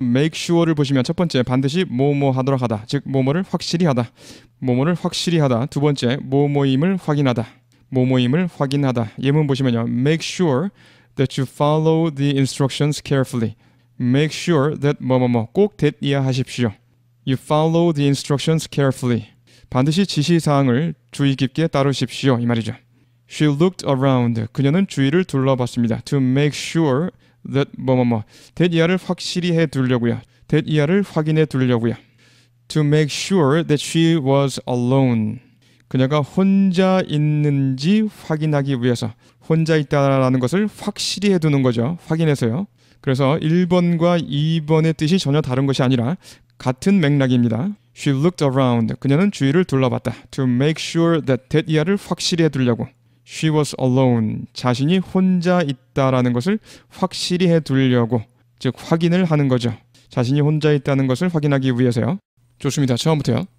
make sure를 보시면 첫 번째 반드시 뭐뭐 하도록 하다 즉 뭐뭐를 확실히 하다 뭐뭐를 확실히 하다 두 번째 뭐뭐임을 확인하다 뭐뭐임을 확인하다 예문 보시면요 make sure that you follow the instructions carefully make sure that 뭐뭐뭐 꼭 t h a 하십시오 you follow the instructions carefully 반드시 지시사항을 주의 깊게 따르십시오 이 말이죠 She looked around. 그녀는 주위를 둘러봤습니다. To make sure that 뭐뭐뭐 뭐, 뭐. that 이하를 확실히 해 두려고요. that 이하를 확인해 두려고요. to make sure that she was alone. 그녀가 혼자 있는지 확인하기 위해서 혼자 있다라는 것을 확실히 해 두는 거죠. 확인해서요. 그래서 1번과 2번의 뜻이 전혀 다른 것이 아니라 같은 맥락입니다. She looked around. 그녀는 주위를 둘러봤다. To make sure that that 이하를 확실히 해 두려고. she was alone 자신이 혼자 있다라는 것을 확실히 해두려고 즉 확인을 하는 거죠. 자신이 혼자 있다는 것을 확인하기 위해서요. 좋습니다. 처음부터요.